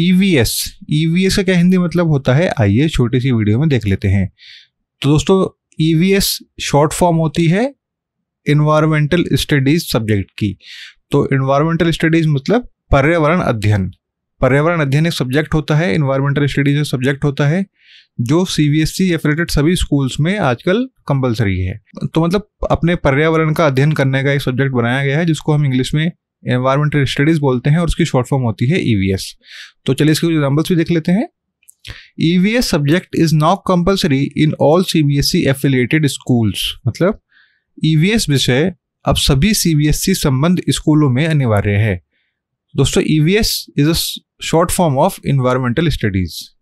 EVS e EVS e का क्या हिंदी मतलब होता है आइए छोटी सी वीडियो में देख लेते हैं तो दोस्तों ईवीएस शॉर्ट फॉर्म होती है इन्वायरमेंटल स्टडीज सब्जेक्ट की तो इन्वायरमेंटल स्टडीज मतलब पर्यावरण अध्ययन पर्यावरण अध्ययन एक सब्जेक्ट होता है इन्वायरमेंटल स्टडीज एक सब्जेक्ट होता है जो सी बी एस या एफिलेटेड सभी स्कूल्स में आजकल कंपलसरी है तो मतलब अपने पर्यावरण का अध्ययन करने का एक सब्जेक्ट बनाया गया है जिसको हम इंग्लिश में एनवायरमेंटल स्टडीज बोलते हैं और उसकी शॉर्ट फॉर्म होती है ईवीएस e तो चलिए इसके कुछ एग्जाम्पल्स भी देख लेते हैं EVS subject is now compulsory in all CBSE affiliated schools मतलब ईवीएस e विषय अब सभी सीबीएसई e संबंध स्कूलों में अनिवार्य है दोस्तों EVS is a short form of environmental studies